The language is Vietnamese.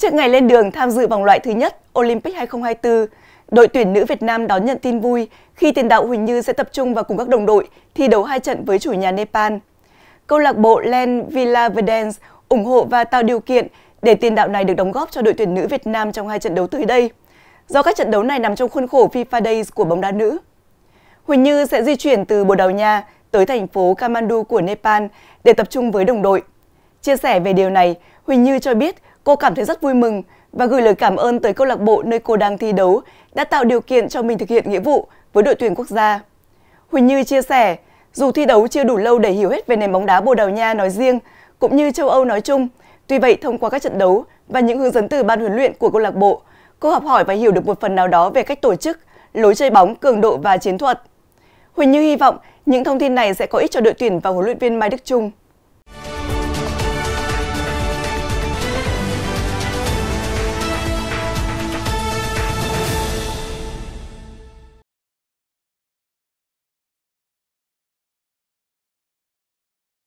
Trước ngày lên đường tham dự vòng loại thứ nhất Olympic 2024, đội tuyển nữ Việt Nam đón nhận tin vui khi tiền đạo Huỳnh Như sẽ tập trung và cùng các đồng đội thi đấu hai trận với chủ nhà Nepal. Câu lạc bộ Len Villa Verdens ủng hộ và tạo điều kiện để tiền đạo này được đóng góp cho đội tuyển nữ Việt Nam trong hai trận đấu tới đây, do các trận đấu này nằm trong khuôn khổ FIFA Days của bóng đá nữ. Huỳnh Như sẽ di chuyển từ Bồ Đào Nha tới thành phố Kamandu của Nepal để tập trung với đồng đội. Chia sẻ về điều này, Huỳnh Như cho biết Cô cảm thấy rất vui mừng và gửi lời cảm ơn tới câu lạc bộ nơi cô đang thi đấu đã tạo điều kiện cho mình thực hiện nghĩa vụ với đội tuyển quốc gia. Huỳnh Như chia sẻ, dù thi đấu chưa đủ lâu để hiểu hết về nền bóng đá Bồ Đào Nha nói riêng, cũng như châu Âu nói chung, tuy vậy thông qua các trận đấu và những hướng dẫn từ ban huấn luyện của câu lạc bộ, cô học hỏi và hiểu được một phần nào đó về cách tổ chức, lối chơi bóng, cường độ và chiến thuật. Huỳnh Như hy vọng những thông tin này sẽ có ích cho đội tuyển và huấn luyện viên Mai Đức Trung.